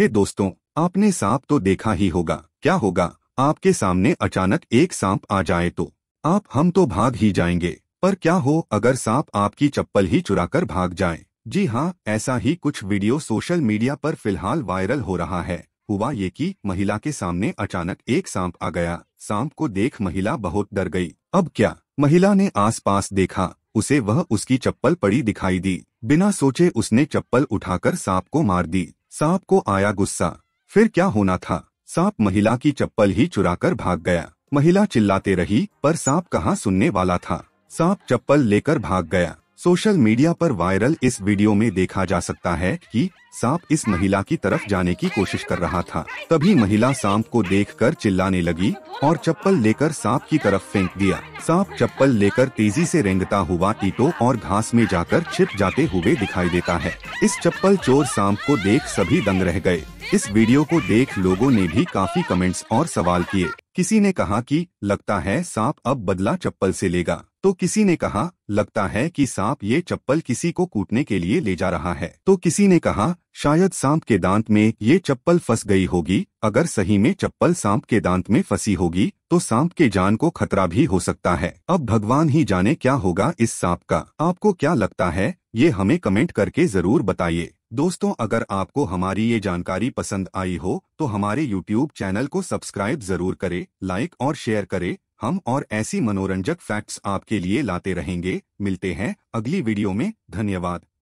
हे दोस्तों आपने सांप तो देखा ही होगा क्या होगा आपके सामने अचानक एक सांप आ जाए तो आप हम तो भाग ही जाएंगे पर क्या हो अगर सांप आपकी चप्पल ही चुराकर भाग जाए जी हाँ ऐसा ही कुछ वीडियो सोशल मीडिया पर फिलहाल वायरल हो रहा है हुआ ये कि महिला के सामने अचानक एक सांप आ गया सांप को देख महिला बहुत डर गई अब क्या महिला ने आसपास देखा उसे वह उसकी चप्पल पड़ी दिखाई दी बिना सोचे उसने चप्पल उठाकर सांप को मार दी सांप को आया गुस्सा फिर क्या होना था सांप महिला की चप्पल ही चुराकर भाग गया महिला चिल्लाते रही पर सांप कहाँ सुनने वाला था सांप चप्पल लेकर भाग गया सोशल मीडिया पर वायरल इस वीडियो में देखा जा सकता है कि सांप इस महिला की तरफ जाने की कोशिश कर रहा था तभी महिला सांप को देखकर चिल्लाने लगी और चप्पल लेकर सांप की तरफ फेंक दिया सांप चप्पल लेकर तेजी से रेंगता हुआ टीटो और घास में जाकर छिप जाते हुए दिखाई देता है इस चप्पल चोर सांप को देख सभी दंग रह गए इस वीडियो को देख लोगो ने भी काफी कमेंट्स और सवाल किए किसी ने कहा कि लगता है सांप अब बदला चप्पल से लेगा तो किसी ने कहा लगता है कि सांप ये चप्पल किसी को कूटने के लिए ले जा रहा है तो किसी ने कहा शायद सांप के दांत में ये चप्पल फंस गई होगी अगर सही में चप्पल सांप के दांत में फंसी होगी तो सांप के जान को खतरा भी हो सकता है अब भगवान ही जाने क्या होगा इस सांप का आपको क्या लगता है ये हमें कमेंट करके जरूर बताइए दोस्तों अगर आपको हमारी ये जानकारी पसंद आई हो तो हमारे YouTube चैनल को सब्सक्राइब जरूर करें लाइक और शेयर करें हम और ऐसी मनोरंजक फैक्ट्स आपके लिए लाते रहेंगे मिलते हैं अगली वीडियो में धन्यवाद